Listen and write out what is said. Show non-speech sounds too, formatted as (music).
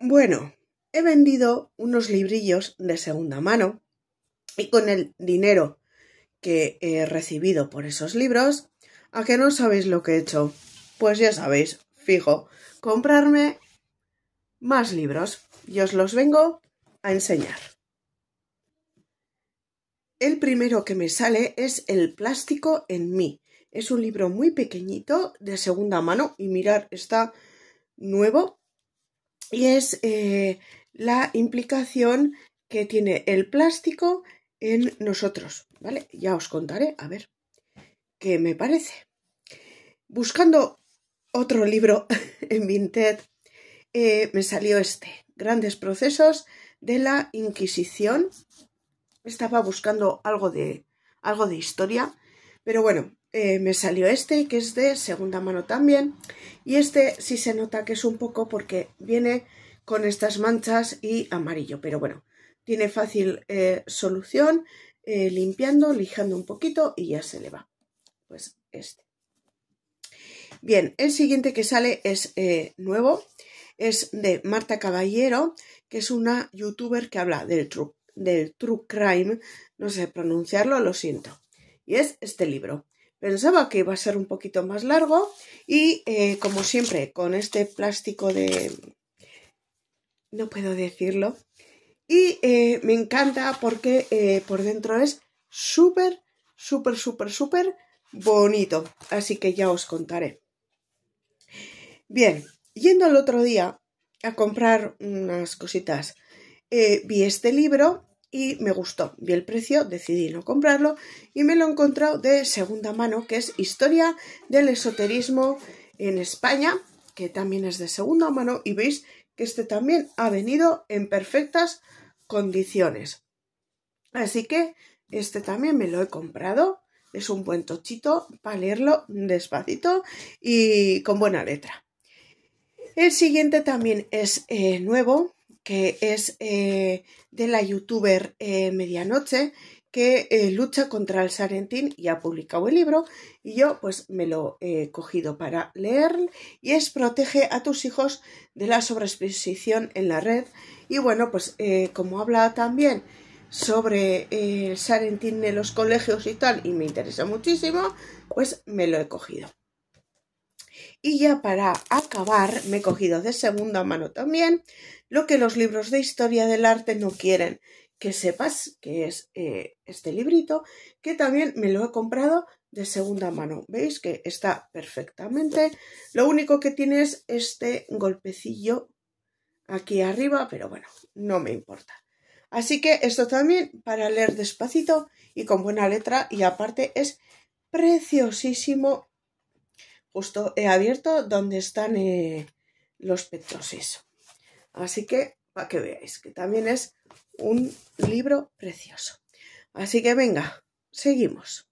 Bueno, he vendido unos librillos de segunda mano y con el dinero que he recibido por esos libros, a que no sabéis lo que he hecho. Pues ya sabéis, fijo, comprarme más libros y os los vengo a enseñar. El primero que me sale es El plástico en mí. Es un libro muy pequeñito de segunda mano y mirar, está nuevo y es eh, la implicación que tiene el plástico en nosotros, ¿vale? Ya os contaré, a ver, qué me parece. Buscando otro libro (laughs) en Vinted, eh, me salió este, Grandes Procesos de la Inquisición. Estaba buscando algo de, algo de historia, pero bueno, eh, me salió este que es de segunda mano también y este sí se nota que es un poco porque viene con estas manchas y amarillo pero bueno tiene fácil eh, solución eh, limpiando lijando un poquito y ya se le va pues este bien el siguiente que sale es nuevo es de Marta Caballero que es una youtuber que habla del del true crime no sé pronunciarlo lo siento y es este libro Pensaba que iba a ser un poquito más largo y eh, como siempre con este plástico de... no puedo decirlo. Y eh, me encanta porque eh, por dentro es súper, súper, súper, súper bonito. Así que ya os contaré. Bien, yendo al otro día a comprar unas cositas, vi este libro y me gustó. Vi el precio, decidí no comprarlo y me lo he encontrado de segunda mano, que es Historia del Esoterismo en España, que también es de segunda mano y veis que este también ha venido en perfectas condiciones. Así que este también me lo he comprado. Es un buen tochito para leerlo despacito y con buena letra. El siguiente también es eh, nuevo, que es eh, de la youtuber eh, Medianoche, que eh, lucha contra el Sarentín y ha publicado el libro y yo pues me lo he cogido para leer y es Protege a tus hijos de la sobreexposición en la red y bueno pues como habla también sobre el Sarentín en los colegios y tal y me interesa muchísimo pues me lo he cogido. Y ya para acabar, me he cogido de segunda mano también lo que los libros de historia del arte no quieren que sepas que es eh, este librito, que también me lo he comprado de segunda mano. ¿Veis que está perfectamente? Lo único que tiene es este golpecillo aquí arriba, pero bueno, no me importa. Así que esto también para leer despacito y con buena letra y aparte es preciosísimo justo he abierto donde están eh, los pectosis. Así que, para que veáis, que también es un libro precioso. Así que venga, seguimos.